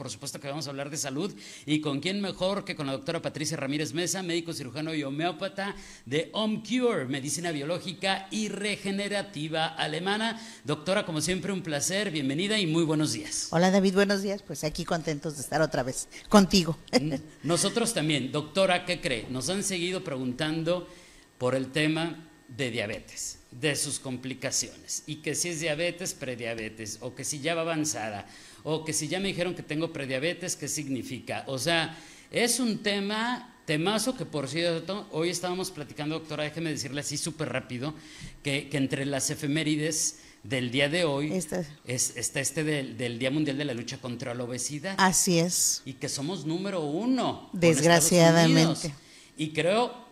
por supuesto que vamos a hablar de salud. ¿Y con quién mejor que con la doctora Patricia Ramírez Mesa, médico cirujano y homeópata de Home Cure, medicina biológica y regenerativa alemana? Doctora, como siempre, un placer, bienvenida y muy buenos días. Hola David, buenos días. Pues aquí contentos de estar otra vez contigo. Mm, nosotros también. Doctora, ¿qué cree? Nos han seguido preguntando por el tema de diabetes de sus complicaciones y que si es diabetes, prediabetes, o que si ya va avanzada, o que si ya me dijeron que tengo prediabetes, ¿qué significa? O sea, es un tema temazo que por cierto, hoy estábamos platicando, doctora, déjeme decirle así súper rápido, que, entre las efemérides del día de hoy está este del, del, Día Mundial de la Lucha contra la Obesidad. Así es. Y que somos número uno. Desgraciadamente. Y creo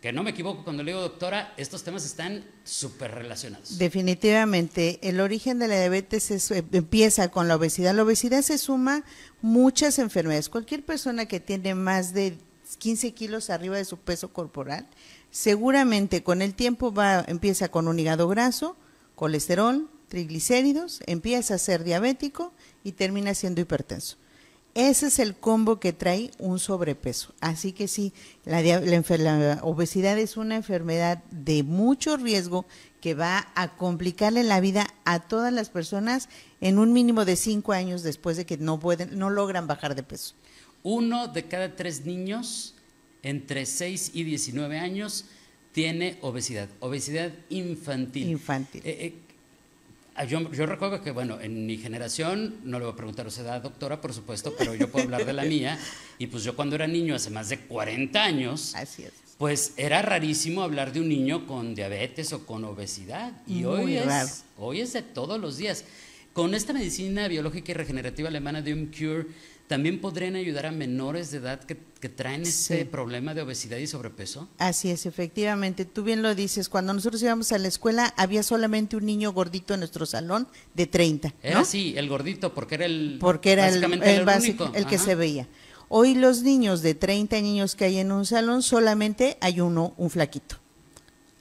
que no me equivoco cuando le digo, doctora, estos temas están súper relacionados. Definitivamente, el origen de la diabetes eh, empieza con la obesidad. La obesidad se suma muchas enfermedades. Cualquier persona que tiene más de 15 kilos arriba de su peso corporal, seguramente con el tiempo va, empieza con un hígado graso, colesterol, triglicéridos, empieza a ser diabético y termina siendo hipertenso. Ese es el combo que trae un sobrepeso. Así que sí, la, obesidad es una enfermedad de mucho riesgo que va a complicarle la vida a todas las personas en un mínimo de cinco años después de que no, pueden, no logran bajar de peso. Uno de cada tres niños entre 6 y 19 años tiene obesidad, obesidad infantil. Infantil. Eh, eh, Ah, yo, recuerdo que, bueno, en mi generación, no le voy a preguntar a usted, a doctora, por supuesto, pero yo puedo hablar de la mía. Y pues yo cuando era niño, hace más de 40 años, pues era rarísimo hablar de un niño con diabetes o con obesidad. Y hoy es, hoy es de todos los días. Con esta medicina biológica y regenerativa alemana de un cure, ¿También podrían ayudar a menores de edad que, traen ese problema de obesidad y sobrepeso? Así es, efectivamente. Tú bien lo dices. Cuando nosotros íbamos a la escuela, había solamente un niño gordito en nuestro salón de 30. ¿no? sí, el gordito, porque era el. Porque era el, básico, el que se veía. Hoy los niños de 30 niños que hay en un salón, solamente hay uno, un flaquito.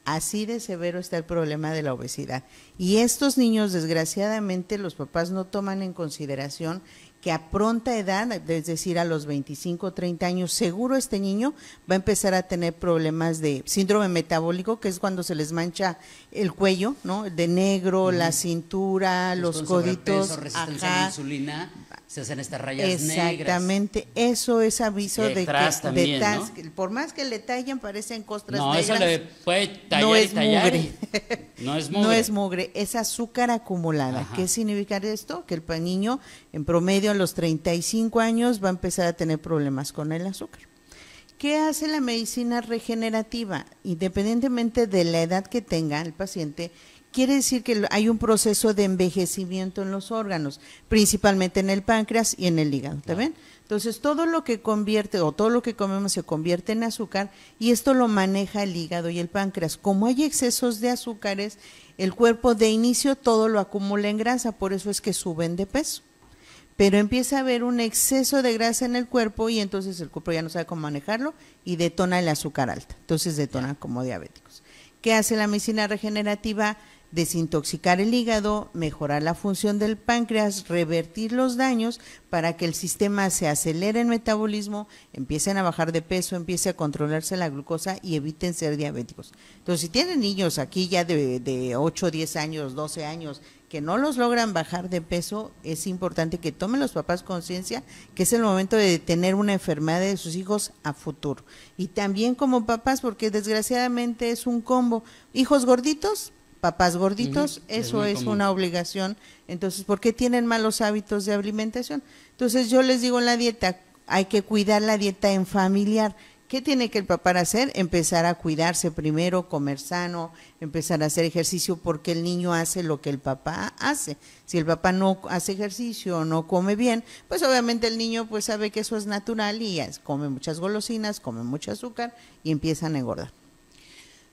Así de severo está el problema de la obesidad. Y estos niños, desgraciadamente, los papás no toman en consideración que a pronta edad, es decir, a los 25 o 30 años, seguro este niño va a empezar a tener problemas de síndrome metabólico, que es cuando se les mancha el cuello, ¿no? De negro, la cintura, los, Resistencia a la insulina se hacen estas rayas Exactamente. negras. Exactamente, eso es aviso de que también, por más que le tallen parecen costras negras. No, eso le puede tallar es Mugre. no es mugre. es azúcar acumulada. ¿Qué significa esto? Que el niño en promedio a los 35 años va a empezar a tener problemas con el azúcar. ¿Qué hace la medicina regenerativa? Independientemente de la edad que tenga el paciente, quiere decir que hay un proceso de envejecimiento en los órganos, principalmente en el páncreas y en el hígado, ¿también? Entonces, todo lo que convierte o todo lo que comemos se convierte en azúcar y esto lo maneja el hígado y el páncreas. Como hay excesos de azúcares, el cuerpo de inicio todo lo acumula en grasa, por eso es que suben de peso. Pero empieza a haber un exceso de grasa en el cuerpo y entonces el cuerpo ya no sabe cómo manejarlo y detona el azúcar alta. Entonces detona como diabéticos. ¿Qué hace la medicina regenerativa? desintoxicar el hígado, mejorar la función del páncreas, revertir los daños para que el sistema se acelere en metabolismo, empiecen a bajar de peso, empiece a controlarse la glucosa y eviten ser diabéticos. Entonces, si tienen niños aquí ya de, 8, 10 años, 12 años, que no los logran bajar de peso, es importante que tomen los papás conciencia que es el momento de tener una enfermedad de sus hijos a futuro. Y también como papás, porque desgraciadamente es un combo, hijos gorditos, papás gorditos, eso es, una obligación. Entonces, ¿por qué tienen malos hábitos de alimentación? Entonces, yo les digo en la dieta, hay que cuidar la dieta en familiar. ¿Qué tiene que el papá hacer? Empezar a cuidarse primero, comer sano, empezar a hacer ejercicio porque el niño hace lo que el papá hace. Si el papá no hace ejercicio o no come bien, pues obviamente el niño pues sabe que eso es natural y come muchas golosinas, come mucho azúcar y empiezan a engordar.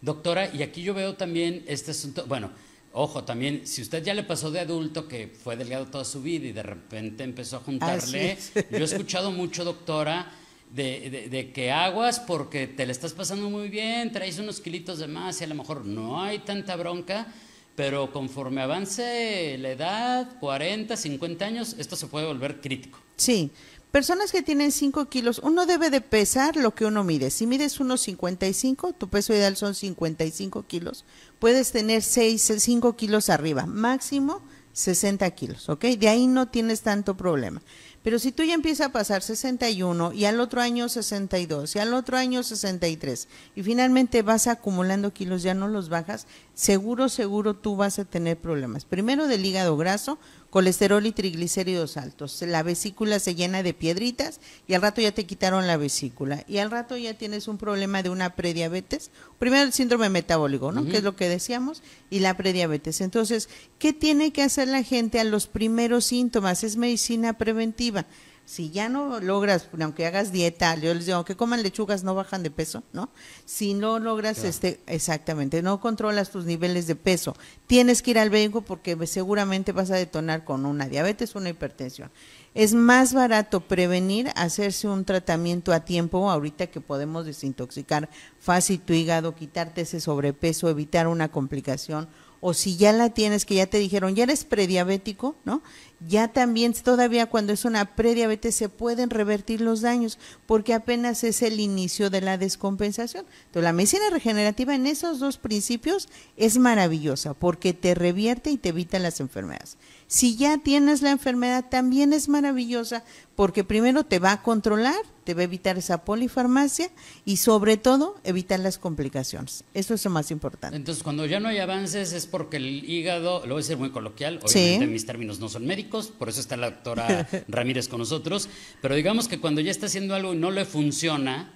Doctora, y aquí yo veo también este asunto, bueno, ojo, también, si usted ya le pasó de adulto, que fue delgado toda su vida y de repente empezó a juntarle, yo he escuchado mucho, doctora, de, que aguas porque te le estás pasando muy bien, traes unos kilitos de más y a lo mejor no hay tanta bronca, pero conforme avance la edad, 40, 50 años, esto se puede volver crítico. Sí, Personas que tienen 5 kilos, uno debe de pesar lo que uno mide. Si mides 1,55, tu peso ideal son 55 kilos, puedes tener 6, 5 kilos arriba, máximo 60 kilos, ¿ok? De ahí no tienes tanto problema. Pero si tú ya empiezas a pasar 61 y al otro año 62 y al otro año 63 y finalmente vas acumulando kilos, ya no los bajas, seguro, seguro tú vas a tener problemas. Primero del hígado graso, colesterol y triglicéridos altos. La vesícula se llena de piedritas y al rato ya te quitaron la vesícula. Y al rato ya tienes un problema de una prediabetes. Primero el síndrome metabólico, ¿no? Que es lo que decíamos, y la prediabetes. Entonces, ¿qué tiene que hacer la gente a los primeros síntomas? Es medicina preventiva si ya no logras, aunque hagas dieta, yo les digo, que coman lechugas no bajan de peso, ¿no? Si no logras, este, exactamente, no controlas tus niveles de peso, tienes que ir al médico porque seguramente vas a detonar con una diabetes, una hipertensión. Es más barato prevenir, hacerse un tratamiento a tiempo, ahorita que podemos desintoxicar fácil tu hígado, quitarte ese sobrepeso, evitar una complicación o si ya la tienes, que ya te dijeron, ya eres prediabético, ¿no? Ya también todavía cuando es una prediabetes se pueden revertir los daños porque apenas es el inicio de la descompensación. Entonces la medicina regenerativa en esos dos principios es maravillosa porque te revierte y te evita las enfermedades. Si ya tienes la enfermedad, también es maravillosa porque primero te va a controlar, te va a evitar esa polifarmacia y sobre todo evitar las complicaciones. Eso es lo más importante. Entonces, cuando ya no hay avances es porque el hígado, lo voy a decir muy coloquial, obviamente mis términos no son médicos, por eso está la doctora Ramírez con nosotros, pero digamos que cuando ya está haciendo algo y no le funciona,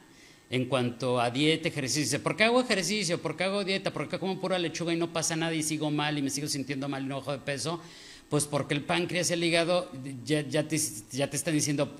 en cuanto a dieta, ejercicio. ¿Por qué hago ejercicio? ¿Por qué hago dieta? ¿Por qué como pura lechuga y no pasa nada y sigo mal y me sigo sintiendo mal y no bajo de peso? Pues porque el páncreas y el hígado ya, ya, te, están diciendo,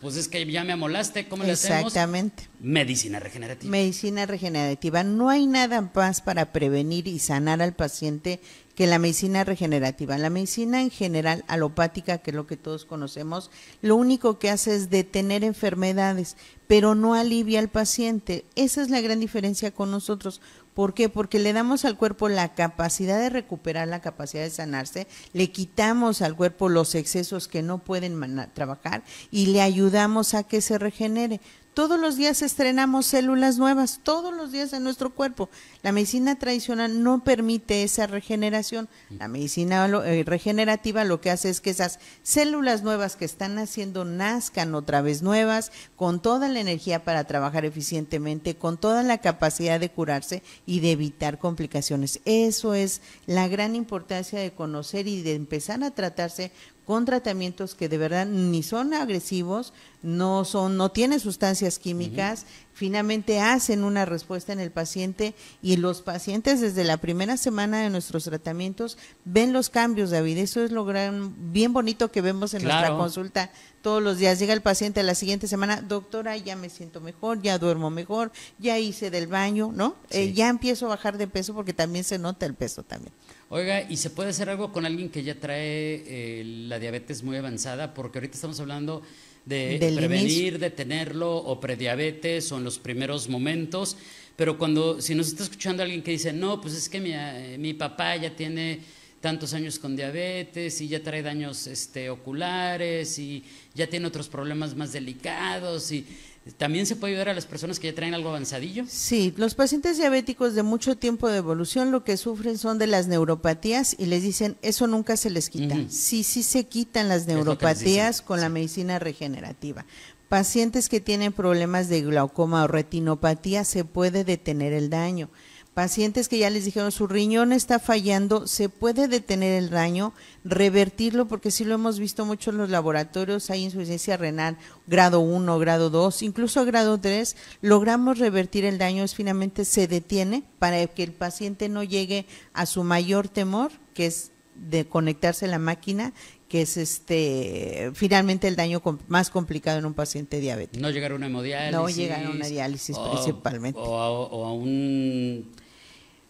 pues es que ya me amolaste, ¿cómo le hacemos? Exactamente. Medicina regenerativa. Medicina regenerativa. No hay nada más para prevenir y sanar al paciente que la medicina regenerativa. La medicina en general alopática, que es lo que todos conocemos, lo único que hace es detener enfermedades, pero no alivia al paciente. Esa es la gran diferencia con nosotros. ¿Por qué? Porque le damos al cuerpo la capacidad de recuperar, la capacidad de sanarse, le quitamos al cuerpo los excesos que no pueden trabajar y le ayudamos a que se regenere. Todos los días estrenamos células nuevas, todos los días en nuestro cuerpo. La medicina tradicional no permite esa regeneración. La medicina eh, regenerativa lo que hace es que esas células nuevas que están haciendo nazcan otra vez nuevas, con toda la energía para trabajar eficientemente, con toda la capacidad de curarse y de evitar complicaciones. Eso es la gran importancia de conocer y de empezar a tratarse con tratamientos que de verdad ni son agresivos, no son, no tienen sustancias químicas, finalmente hacen una respuesta en el paciente y los pacientes desde la primera semana de nuestros tratamientos ven los cambios, David. Eso es lo gran, bien bonito que vemos en nuestra consulta todos los días. Llega el paciente a la siguiente semana, doctora, ya me siento mejor, ya duermo mejor, ya hice del baño, ¿no? Eh, ya empiezo a bajar de peso porque también se nota el peso también. Oiga, ¿y se puede hacer algo con alguien que ya trae eh, la diabetes muy avanzada? Porque ahorita estamos hablando de prevenir, detenerlo o prediabetes o en los primeros momentos. Pero cuando, si nos está escuchando alguien que dice, no, pues es que mi, eh, papá ya tiene tantos años con diabetes y ya trae daños este, oculares y ya tiene otros problemas más delicados y ¿También se puede ayudar a las personas que ya traen algo avanzadillo? Sí, los pacientes diabéticos de mucho tiempo de evolución lo que sufren son de las neuropatías y les dicen, eso nunca se les quita. Sí, sí se quitan las neuropatías con la medicina regenerativa. Pacientes que tienen problemas de glaucoma o retinopatía se puede detener el daño pacientes que ya les dijeron su riñón está fallando, se puede detener el daño, revertirlo, porque sí lo hemos visto mucho en los laboratorios, hay insuficiencia renal grado 1, grado 2, incluso grado 3, logramos revertir el daño, es finalmente se detiene para que el paciente no llegue a su mayor temor, que es de conectarse a la máquina que es este finalmente el daño más complicado en un paciente diabético. No llegar a una hemodiálisis. No llegar a una diálisis principalmente. O o a un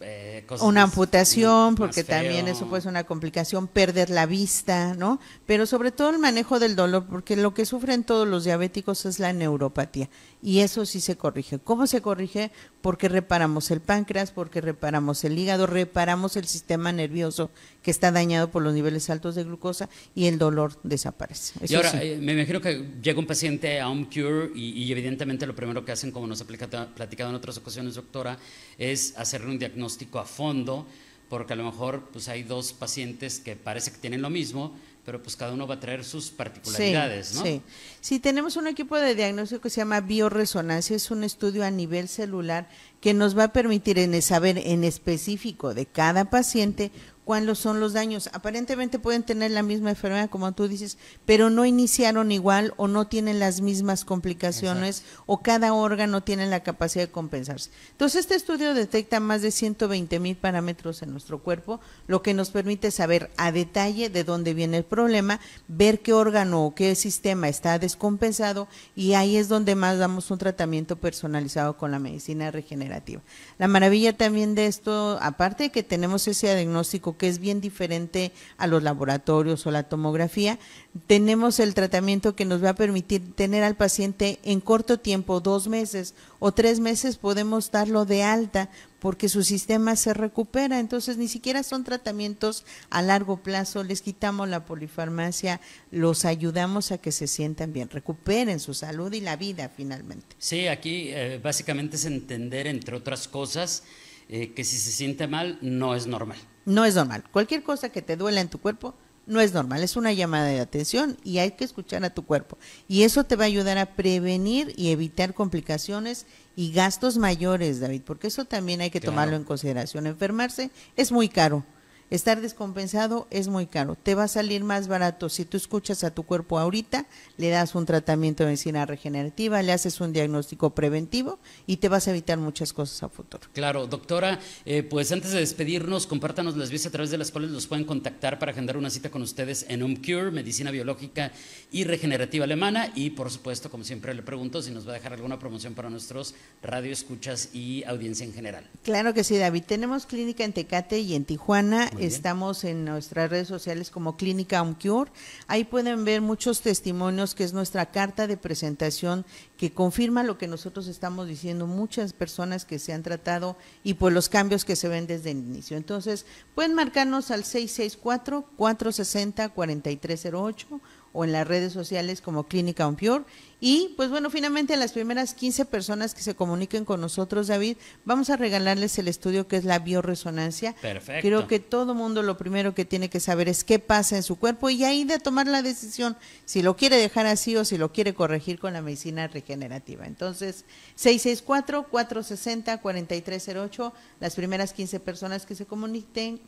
eh, una amputación, porque también eso puede ser una complicación, perder la vista, ¿no? Pero sobre todo el manejo del dolor, porque lo que sufren todos los diabéticos es la neuropatía y eso sí se corrige. ¿Cómo se corrige? Porque reparamos el páncreas, porque reparamos el hígado, reparamos el sistema nervioso que está dañado por los niveles altos de glucosa y el dolor desaparece. y ahora, eh, me imagino que llega un paciente a un Cure y, evidentemente lo primero que hacen, como nos ha platicado en otras ocasiones, doctora, es hacerle un diagnóstico a fondo, porque a lo mejor pues, hay dos pacientes que parece que tienen lo mismo, pero pues cada uno va a traer sus particularidades, sí, ¿no? Sí. sí, tenemos un equipo de diagnóstico que se llama bioresonancia, es un estudio a nivel celular que nos va a permitir en saber en específico de cada paciente cuáles son los daños. Aparentemente pueden tener la misma enfermedad, como tú dices, pero no iniciaron igual o no tienen las mismas complicaciones o cada órgano tiene la capacidad de compensarse. Entonces, este estudio detecta más de 120 mil parámetros en nuestro cuerpo, lo que nos permite saber a detalle de dónde viene el problema, ver qué órgano o qué sistema está descompensado y ahí es donde más damos un tratamiento personalizado con la medicina regenerativa. La maravilla también de esto, aparte de que tenemos ese diagnóstico que es bien diferente a los laboratorios o la tomografía, tenemos el tratamiento que nos va a permitir tener al paciente en corto tiempo, dos meses o tres meses, podemos darlo de alta porque su sistema se recupera. Entonces, ni siquiera son tratamientos a largo plazo, les quitamos la polifarmacia, los ayudamos a que se sientan bien, recuperen su salud y la vida finalmente. Sí, aquí eh, básicamente es entender, entre otras cosas, eh, que si se siente mal no es normal no es normal. Cualquier cosa que te duela en tu cuerpo no es normal, es una llamada de atención y hay que escuchar a tu cuerpo. Y eso te va a ayudar a prevenir y evitar complicaciones y gastos mayores, David, porque eso también hay que tomarlo en consideración. Enfermarse es muy caro. Estar descompensado es muy caro. Te va a salir más barato si tú escuchas a tu cuerpo ahorita, le das un tratamiento de medicina regenerativa, le haces un diagnóstico preventivo y te vas a evitar muchas cosas a futuro. Claro, doctora, eh, pues antes de despedirnos, compártanos las vías a través de las cuales los pueden contactar para agendar una cita con ustedes en UMCURE, Medicina Biológica y Regenerativa Alemana. Y por supuesto, como siempre le pregunto, si nos va a dejar alguna promoción para nuestros radioescuchas y audiencia en general. Claro que sí, David. Tenemos clínica en Tecate y en Tijuana. Estamos en nuestras redes sociales como Clínica Uncure. Ahí pueden ver muchos testimonios, que es nuestra carta de presentación que confirma lo que nosotros estamos diciendo, muchas personas que se han tratado y por los cambios que se ven desde el inicio. Entonces, pueden marcarnos al 664 460 4308 o en las redes sociales como Clínica On Pure... Y pues bueno, finalmente a las primeras 15 personas que se comuniquen con nosotros, David, vamos a regalarles el estudio que es la bioresonancia. Perfecto. Creo que todo mundo lo primero que tiene que saber es qué pasa en su cuerpo y ahí de tomar la decisión si lo quiere dejar así o si lo quiere corregir con la medicina regenerativa. Entonces, 664-460-4308, las primeras 15 personas que se comuniquen,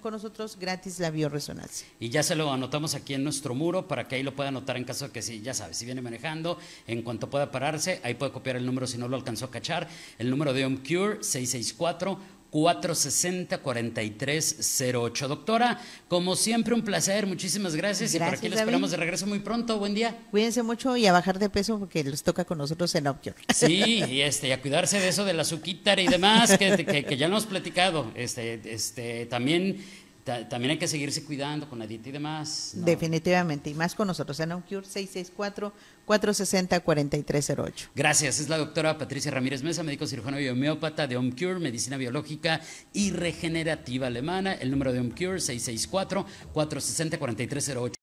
con nosotros gratis la bioresonancia. Y ya se lo anotamos aquí en nuestro muro para que ahí lo pueda anotar en caso de que sí, ya sabe, si viene manejando, en cuanto pueda pararse, ahí puede copiar el número si no lo alcanzó a cachar. El número de OMCure 664 460-4308. Doctora, como siempre, un placer. Muchísimas gracias. y por aquí la esperamos de regreso muy pronto. Buen día. Cuídense mucho y a bajar de peso porque les toca con nosotros en Opcure. Sí, y, este, a cuidarse de eso de la azúcar y demás que, ya nos hemos platicado. Este, este, también también hay que seguirse cuidando con la dieta y demás. Definitivamente, y más con nosotros en OnCure 664-460-4308. Gracias, es la doctora Patricia Ramírez Mesa, médico cirujano y homeópata de OnCure, medicina biológica y regenerativa alemana. El número de OnCure 664-460-4308.